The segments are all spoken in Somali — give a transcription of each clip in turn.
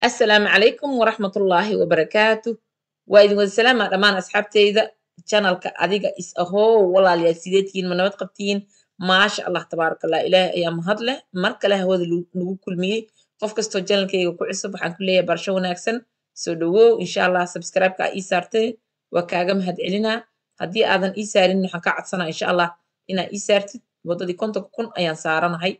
assalaamu calaykum waraxmatullaahi wabarakaatu waa idin wada salaamaa dhammaan asxaabteyda janalka adiga is ahow walaalayaal sideedkiin ma nabad qabtiin maasha allah tabaaraka allah ilaahay ayaa mahad leh mar kale hawada nagu kulmiyey qof kastoo janalkayga ku cusub waxaan ku leeyahay barasho wanaagsan soo dhowow insha allah sabskraibka ii saartay waa kaaga mahad celinaa haddii aadan ii saarin waxaan ka codsanaa insha allah inaa ii saartid waddadii kontonka kun ayaan saaranahay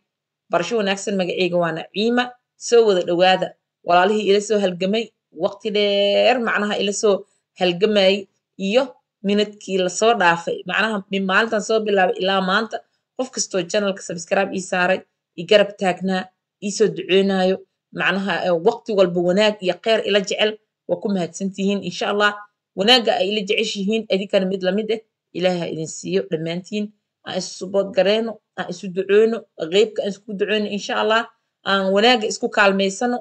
barasho wanaagsan magaceyga waa naciima soo wada dhowaada walaalihii ila soo halgamay waqti dheer macnaha ila soo halgamayey iyo minadkii lasoo dhaafay macnaha min maalintan soo bilaabay ilaa maanta qof kastoo janalka sabscribe ii saaray i garab taagnaa iisoo duceynayo macnaha waqti walba wanaag iyo kheyr ila jecel waa ku mahadsantihiin insha allah wanaagga ay ila jeceshihiin idinkana mid lamid ah eh, ilaahi ha idin siiyo dhammaantiin aan isu subood gareyno aan isu duceyno qeybka aan isku duceyno insha allah aan wanaagga isku kaalmaysano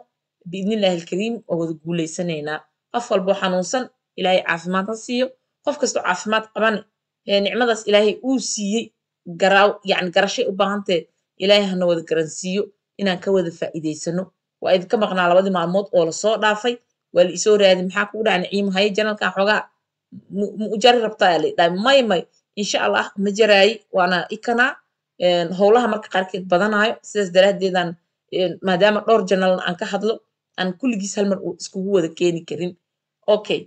biidniillaahi alkariim oo wada guulaysanaynaa qof walboo xanuunsan ilaahay caafimaad ha siiyo qof kastoo caafimaad qabane ee nicmadaas ilaahay uu siiyey garaaw yacni garashay u baahantahe ilaahay hana wada garansiiyo inaan ka wada faa'iidaysano waa idinka maqnaa labadii maalmood oo lasoo dhaafay waa la isoo raadi maxaa kugu dhaca niciimu haye janalkan xoogaa mujari rabtaa aa la may may insha allah ma jaraayi waana ikanaa howlaha marka qaarkeed badanaayo sidaas daraaddeedaan maadaama dhowr janalna aan ka hadlo aan kulligiis hal mar iskugu wada keeni karin okay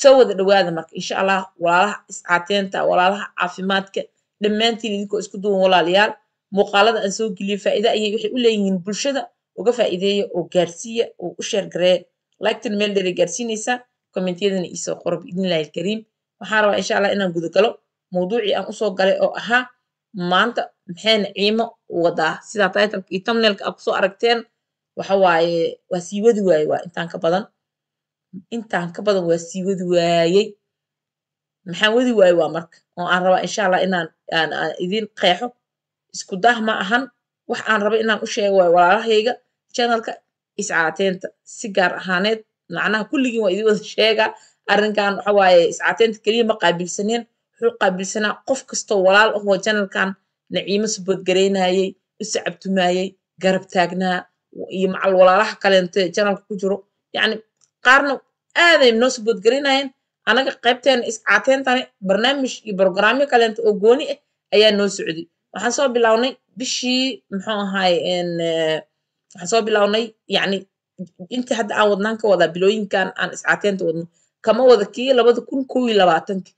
soo wada dhawaada marka insha allah walaalaha iscaateynta walaalaha caafimaadka dhammaantiin idinkoo isku duwan walaalayaal muuqaalada aan soo geliyey faa'iida ayay waxay u leeyihiin bulshada uga faa'iideeya oo gaarsiiya oo u sheergareeya lagtana meel dheeray gaarsiinaysaa kommentiyadana iisoo qoro biidnillahi alkariim waxaan rabaa insha allah inaan gudagalo mawduucii aan usoo galay oo ahaa maanta maxayna ciimo wadaa sidaa titleka iyo tomnailka aad kusoo aragteen waxawaaye waa sii wadi waaye waa intaan ka badan intaan ka badan waa sii wadi waayey maxaan wadi waaye waa marka oo aan rabaa insha allah inaan aan idin qeexo isku daah ma ahan wax aan raba inaan u sheego waayo walaalahayga janalka iscaateenta si gaar ahaaneed macnaha kulligiin waa idin wada sheegaa arrinkan waxa waaye iscaateynta keliya ma qaabilsaneen wuxuu qaabilsanaa qof kastoo walaal ahoo janalkan naciimo suboodgaraynayey u sacabtumaayey garab taagnaa iyo macal walaalaha kaleento ee janalka ku jiro yani qaarna aaday noo saboodgelinayeen anaga qaybteena iscaateentane barnaamij iyo brograamyo kaleento oo gooni ah eh ayaa noo socday waxaan soo bilownay bishii muxuu ahaay waxaan soo bilownay yani inta hadda aan wadnaan ka wadaa bilooyinkan aan iscaateenta wadno kama wada kii labada kun kow iyo labaatanki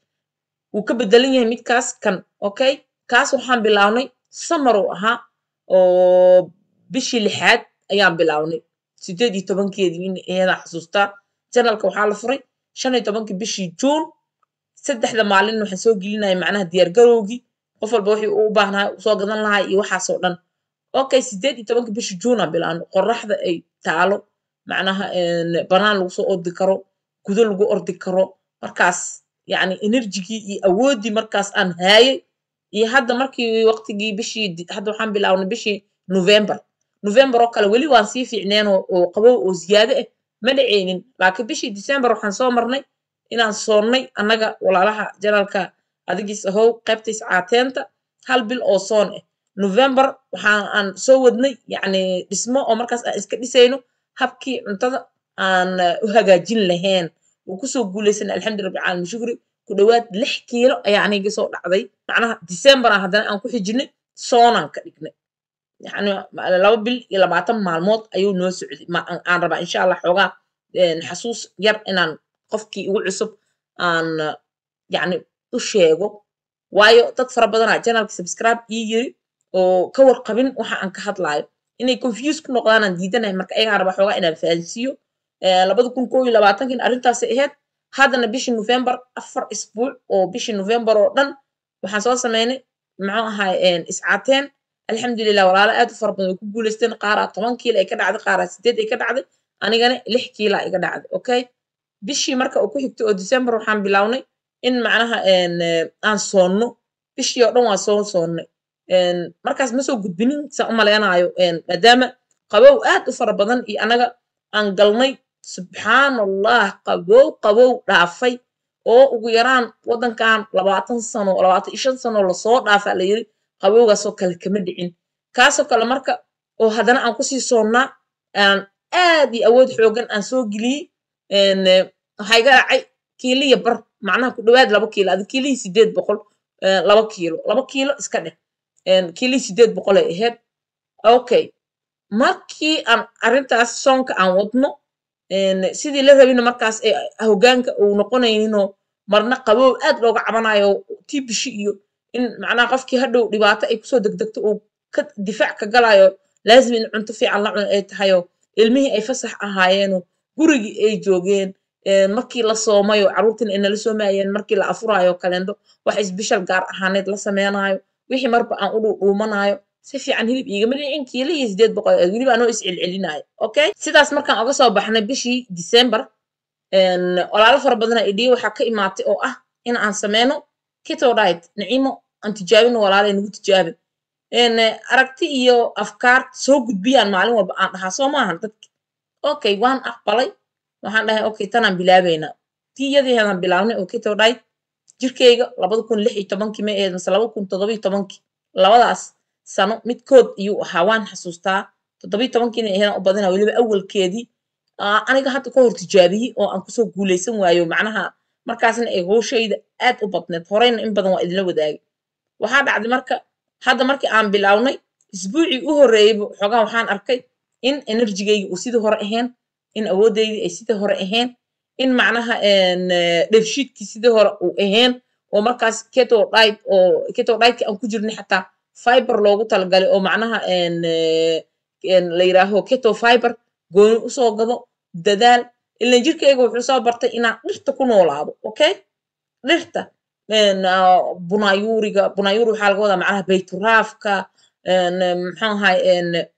wuu ka bedelan yahay midkaas kan okay kaas waxaan bilownay samar ahaa oo bishii lixaad ayaan bilaawnay sideed iyo tobankeedii iyadaan xasuustaa janalka waxaa la furay shan iyo tobankii bishii juun saddexda maalin waxaan soo gelinaya macnaha diyaargarowgii qof walba wixii uu u baahnahay soo gadan lahaa iyo waxaasoo dhan okay sideed iyo tobankii bishii juunaan bilaano qoraxda ay taalo macnaha banaan lagu ordi karo gudo lagu ordi karo markaas yani enerjigii iyo awooddii markaas aan haayay iyo hadda markii waktigii bishii hadda waxaan bilawnay bishii november november oo kale weli waan sii fiicneen oo qabow oo ziyaado ah ma dhacaynin laakiin bishii december waxaan soo marnay inaan soonnay annaga walaalaha janalka adigiis ahow qaybtays caateenta hal bil oo soon ah november waxaan aan soo wadnay yacni dhismo oo markaas aan iska dhisayno habkii cuntada aan uh, u hagaajin lahayn wuu kusoo guulaysan alxamdu rabbi caalami shukri ku dhowaad lix kiilo ayaa aniga dhacday macnaha decemberaan haddana aan ku xijinay soonaan ka dhignay yani laba bil iyo labaatan maalmood ayuu noo socday aan rabaa insha allah xoogaa xasuus yar inaan qofkii igu cusub aan yani u sheego waayo dad fara badanaa janalka subscribe ii yiri oo ka warqabin waxa aan ka hadlaayo inay confuse ku noqdaanaan diidanahay marka ayagaa rabaa xoogaa inaan fahansiiyo labada kun koo iyo labaatankin arrintaasay ahayd haddana bishii november afar isbuuc oo bishii november oo dhan waxaan soo samaynay muxuu ahay iscateen alxamdulilah walaalo aad u fara badan way ku guulaysteen qaar aa toban kiila ay ka dhacday qaar sideed ay ka dhacday anigana lix kiila iga dhacday okay bishii marka uu ku xigto oo december waxaan bilownay in macnaha aan soonno bishii oo dhan waan soo soonnay markaas ma soo gudbinin saan u maleynayo maadaama qabow aad u fara badan iyo anaga aan galnay subxaan allah qabow qabow dhaafay oo ugu yaraan waddankan labaatan sano labaatan iyo sano lasoo dhaafaa la yiri qabowgaasoo kale kama dhicin kaasoo kale marka oo haddana aan kusii soonnaa aan aad iyo awood xoogan aan soo geliyey waxaa iga dhacay kiiliya bar macnaha ku dhawaad laba kiilo adi kiilihii sideed boqol laba kiilo laba kiilo iska dheh kiilihii sideed boqolay ahayd okay markii aan arrintaas soonka aan wadno sidii la rabina markaas ee hoggaanka uu noqonayninoo marna qabow aad looga cabanayo tibishi iyo in macnaha qofkii hadhow dhibaato ay kusoo degdegto uu ka difaac ka galayo laazim in cunto fiican la cuno ay tahayo ilmihii ay fasax ahaayeeno gurigii ay joogeen markii la soomayo carruurtiina ay nala soomayeen markii la afuraayo kalendo wax isbishal gaar ahaaneed la sameynayo wixii marba aan u dhuudhuumanayo si fiican hilib igama dhicin kiila iyo sideed boqol weliba anoo iscelcelinayo okay sidaas markaan uga soo baxnay bishii december olaalo fara badana idhiyo waxaa ka imaatay oo ah in aan sameyno kitodite naciimo aan tijaabino nagu tijaabi eh, aragti iyo afkaar soo gudbiyaan maalin walba aan dhahaa soo maahan dadki okay waan aqbalay waxaan dhahay okay tanaan bilaabaynaa tii iyadii heedaan bilaabnay oo ketodhite jirkeyga labada kun lix iyo tobankii ma aheed mase laba kun toddobiyo tobankii labadaas sano midkood iyuu ahaa waan xasuustaa toddobiyo tobankiina aheedaan u badinaa weliba awalkeedii ah, aniga hadda ka hor tijaabiyey oo aan kusoo guulaysan waayo macnaha markaasna ay howshayda aad u badneed horeyna in badan waa idinla wadaagay waxaa dhacday marka hadda markii aan bilownay isbuucii u horreeyeyba xoogaa waxaan arkay in enerjigayga uu sidii hore ahayn in awoodaydii ay sidii hore ahayn in macnaha dheefshiidkii sidii hore uu ahayn oo markaas ketodhid oo ketodhideki aan ku jirnay xataa fiber loogu talagalay oo macnaha la yidhaaho keto fiber gooni usoo gado dadaal ilan jirkayga wuxuu soo bartay inaan dhirta ku noolaado okay dhirta bunayuriga uh, bunayuri waxaa laga wadaa macnaha bayturaafka maxaahay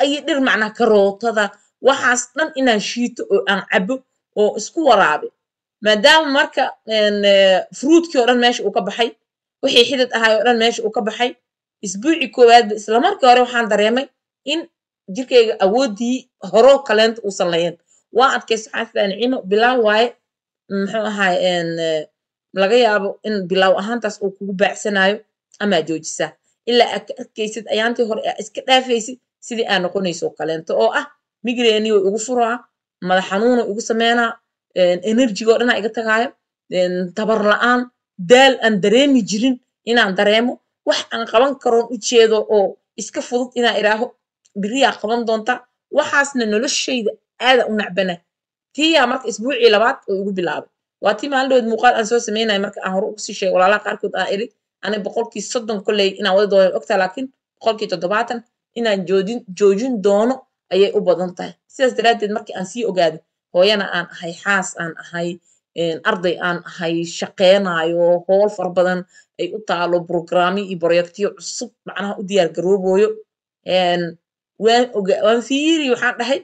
ayo dhir macnaha karootada waxaas dhan inaan shiito oo aan cabo oo isku waraabe maadaama marka fruudkii oo dhan meesha uu ka baxay wixii xidad ahay oo dhan meesha uu ka baxay isbuuci koowaadba islamarkii hore waxaan dareemay in jirkayga awooddii horoo kaleenta uusan lahayn waa adkay saxaafada nicimo bilaal waaye muxuu ahay laga yaabo in bilaaw ahaantaas uu kugu baacsanaayo amaa joojisaa ilaa aad ka adkaysid ayaantii hore aa iska dhaafaysid sidii aa noqonayso kaleento oo ah migreeniyo igu furaa madax xanuuno igu sameynaa enerjigo dhanaa iga tagaayo tabar la-aan daal aan dareemi jirin inaan dareemo wax aan qaban karoon u jeedo oo iska fudud inaa idhaaho biriyaa qaban doontaa waxaasna noloshayda aada u nacbana tiyaa marka isbuucii labaad oo igu bilaabay waa tii maalindhood muuqaal aan soo sameynaya marka aan hore ugusii sheegay walaalaha qaarkood aan iri ani boqolkii soddon kolley inaan wada doonan ogtaa laakiin boqolkii toddobaatan inaan joojin joojin doono ayay u badan tahay sidaas daraaddeed markii aan sii ogaaday hooyana aan ahay xaas aan ahay arday aan ahay shaqeynaayo howl fara badan ay u taalo brograami iyo broyectiyo cusub macnaha u diyaar garoobooyo waan waan fiiri waxaan dhahay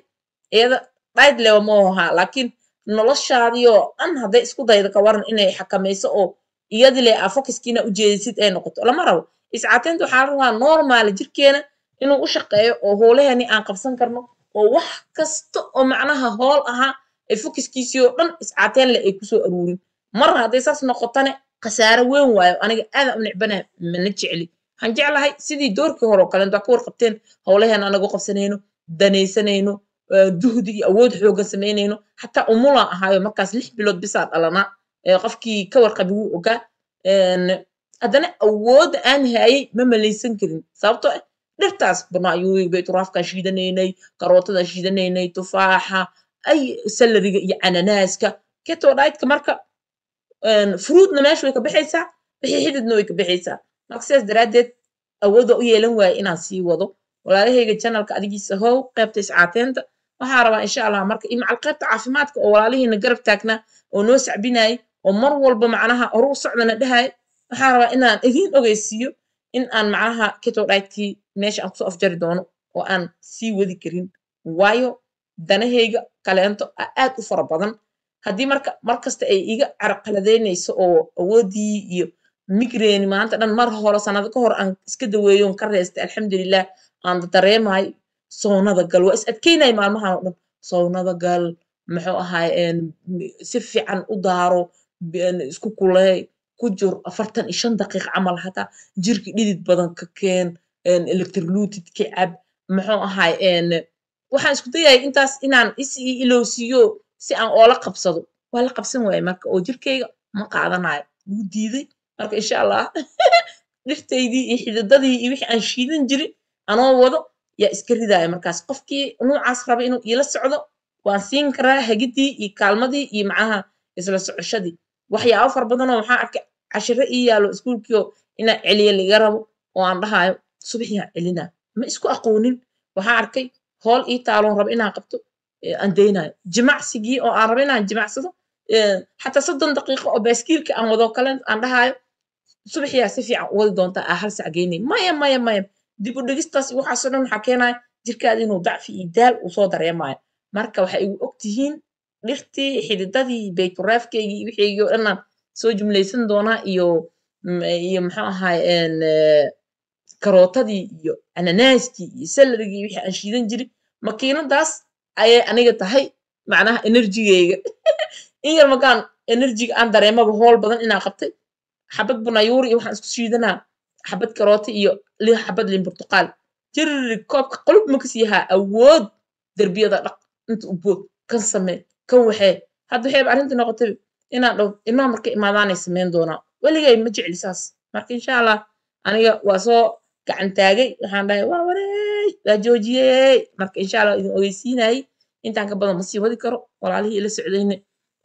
iyada dhaydlewa ma ahaa laakiin noloshaadiioo dhan hadday isku dayda ka waran inay xakamayso oo iyadile a focuskiina u jeedisid ay noqoto lama rabo iscaataynta waxaa la rabaa normaal jirkeena inuu u shaqeeyo oo howlaheeni aan qabsan karno oo wax kasta oo macnaha hool ahaa ay focuskiisii oo dhan iscaataynle ay kusoo aruurin marna hadday saas noqotane khasaare weyn waayo aniga aadan u nicbanaa mana jecli waxaan jeclahay sidii doorkii hore kale intaa ku warqabteen howlaheen anagu qabsanayno danaysanayno juhdi iyo awood xooga samaynayno xataa umulaan ahaayo markaas lix bilood bisaa dhalanaa qofkii ka warqabi wuu ogaa haddana awoodda aan haayay ma malaysan karin sababtoo ah dhirtaas bayturaafkaa shiidanaynay karootada shiidanaynay tufaaxa ay salariga iyo cananaaska ketodhaytka marka furuudna meesha way ka baxaysaa bixixididna way ka baxaysaa marka sidaas daraaddeed awoodda u yeelan waaye inaan sii wado walaalahayga janalka adigiisa how qaybta iscaateenta waxaa rabaa insha allah marka imacal qaybta caafimaadka oo walaalihiina garab taagna oo noo sacbinaay oo mar walba macnaha horu socdana dhahay waxaa rabaa inaan idiin ogeysiiyo in aan macnaha kitodhaytkii meesha aan kusoo afjari doono oo aan sii wadi karin waayo danahayga kaleento aad u fara badan haddii marka mar kasta ay iga carqaladaynayso oo awooddii iyo migreeni maanta dhan mar hore sanado ka hor aan iska daweeyoon ka reestay alxamdulilah aan dareemayo sownada gal waa is adkeynaya maalmahan oo dhan sownada gal muxuu ahaye si fiican u daaro isku kuleey ku jur afartan iyo shan daqiiq camal hataa jirki dhidid badan ka keen electroluted ka cab muxuu ahaye waxaan isku dayahay intaas inaan is ii ilowsiiyo si aan oola qabsado waa la qabsan waaye marka oo jirkeyga ma qaadanayo wuu diiday marka insha allah dhirtaydii iyo xidadadii iyo wixii aan shiidan jirin anoo wado yaa iska ridaaya markaas qofkii nuucaas raba inuu iila socdo waan siin karaa hagidii iyo kaalmadii iyo macaha isla socoshadii waxyaabo far badanoo waxaa arkay cashiro ii yaalo iskuulkiio inaa celiya laiga rabo oo aan dhahaayo subxiha celina ma isku aqoonin waxaa arkay hool ii taaloon raba inaan qabto aan daynayo jimacsigii oo aan raba inaan jimacsado xataa soddon daqiiqo oo baaskiilka aan wadoo kale aan dhahaayo subxiyaa si fiican wadi doontaa aa hal sac geynay maya maya maya dib u dhigistaas iyo waxaaso dhan maxaa keenaya jirkaada inuu dacfi iyo daal uu soo dareemayo marka waxay igu og tihiin dhirtii xididadii bayturaafkaygii wixaygii oo dhanaan soo jumlaysan doonaa iyo mm, iyo maxuu ahaye karootadii iyo ananaaskii iyo salarigii wixii aan shiidan jirin makiinadaas ayay aniga tahay macnaha enerjigeyga in yar markaan enerjiga aan dareemaba howl badan inaa qabtay xabad bunayuuri iyo waxaan isku shiidanaa xabad karooti iyo xabad lin burtuqaal jirri koobka qulub makasi yahaa awood derbiyada dhaq inta u bood kan samee kan waxee hadda waxayba arrintii noqotay inaan dhow ilmaha marka imaadaanay samayn doonaa weligay ma jecli marka insha allah aniga waa soo gacan taagay waxaan dhahay waa wareey waa joojiyey marka insha allah idin ogeysiinayay intaan ka badan ma sii wadi karo walaalihii ila socdayne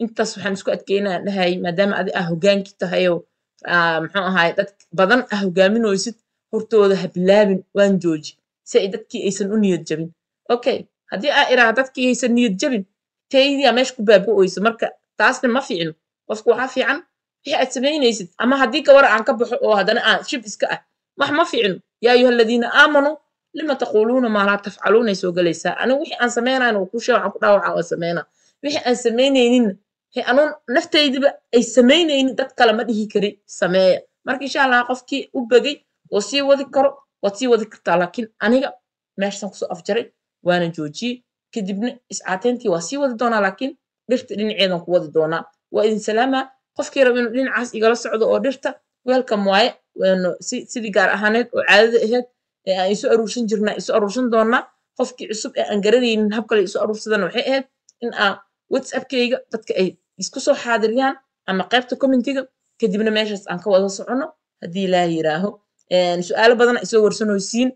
intaas waxaan isku adkeynaa dhahayay maadaama adi ah hogaankii tahayoo maxuu ahaay dad badan a ah hogaaminoysid hortooda ha bilaabin waan jooji si ay dadkii aysan u niyad jabin okay haddii aa iraha dadkii aysan niyad jabin taydiyaa meesha ku baabu'oyso marka taasna ma fiicno qofku waxaa fiican wixii aad samaynaysid ama haddii gabar aan ka baxo oo haddana aan shib iska ah wax ma fiicno yaa ayuha aladiina aamanuu lima taquluuna maa tafcaluunay soo galaysaa anigu wixii aan samaynayna oo ku waxaan ku dhaawacaa waan samaynaa wixii aan samaynayninna anoon naftaydiba ay samaynaynin dad kale ma dhihi karin sameeya marka insha allah qofkii u bagay oo sii wadi karo waad sii wadi kartaa laakiin aniga meeshaan kusoo afjaray waana joojiyey kadibna iscaateyntii waa sii wadi doonaa laakiin dhirta dhinaceedan ku wadi doonaa waa idin salaamaa qofkii raba inuu dhinacaas igala socdo oo dhirta weelkan waaye sidii gaar ahaaneed oo caadada aheed ee aan isu aruursan jirnaa isu aruursan doonaa qofkii cusub ee aan garanaynin habkale isu aruursadana waxay ahayd in aan whatsappkayga dadka ay iskusoo soo xaadiriyaan ama qaybta communitiga kadibna meeshaas aan ka wada soconno haddii ilaaha yiraaho su-aalo badan isoo warsanooysiin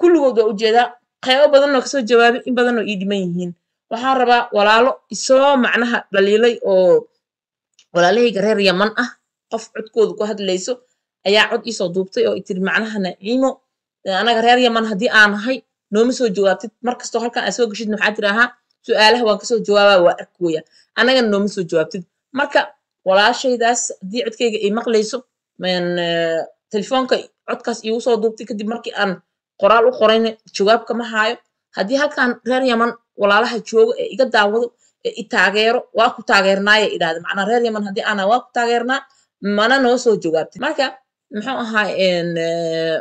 kulligood waa ujeedaa qaybo badanoo kasoo jawaabay in badanoo ii dhiman yihiin waxaan rabaa walaalo isoo macnaha dhaliilay oo walaalahayga reer yaman ah qof codkooda ku hadlayso ayaa cod iisoo duubtay oo itiri macnaha naciimo anaga reer yaman haddii aan ahay nooma soo jawaabtid mar kastoo halkan aad soo geshid maxaa tiraahaa su-aalaha waan kasoo jawaaba waa arkooya annagana nooma soo jawaabtid marka walaashaydaas haddii codkayga ay maqlayso eh, telefoonka codkaas iigu soo duubtay kadib markii aan qoraal u qorayna jawaab kama haayo haddii halkan reer yaman walaalaha joogo ee iga daawado ee i taageero waa ku taageernaaya idhahda macnaa reer yaman haddii aanaa waa ku taageernaa mana noo soo jawaabtid marka muxuu ahaa eh,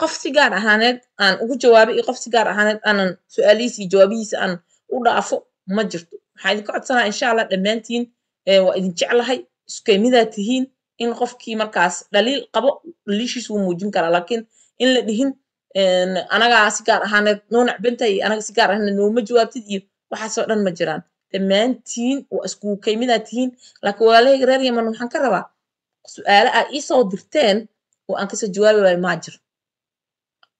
qof si gaar ahaaneed aan ugu jawaabay iyo qof si gaar ahaaneed aanan su-aalihiisa iyo jawaabihiisa aan u dhaafo ma jirto waxaan idinka codsanaha insha allah dhammaantiin waa idin jeclahay isku tihiin in qofkii markaas dhaliil qabo dhaliishiis wuu muujin karaa laakiin in la dhihin anagaa si gaar ahaaneed noo nacbantahay anaga si gaar ahaaneed nooma jawaabtid iyo waxaasoo dhan ma jiraan dhammaantiin waa iskugu tihiin laakiin walaalahayga reer yaman waxaan ka rabaa su-aale aad iisoo dirteen oo aan kasoo jawaabi waayo maa jiro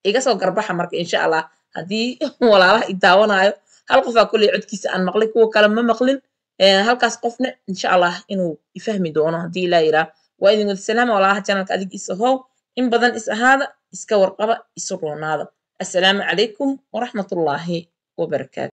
iga soo garbaxa marka insha allah haddii walaalaha i daawanaayo hal qofaa koley codkiisa aan maqlay kuwa kale ma maqlin halkaas qofna insha allah inuu ifahmi doono haddii ilaa yiraa waa idin wada salaama walaalaha janalka adig is ahow in badan is ahaada iska warqaba isu roonaada assalaamu calaykum waraxmatullaahi wabarakaatu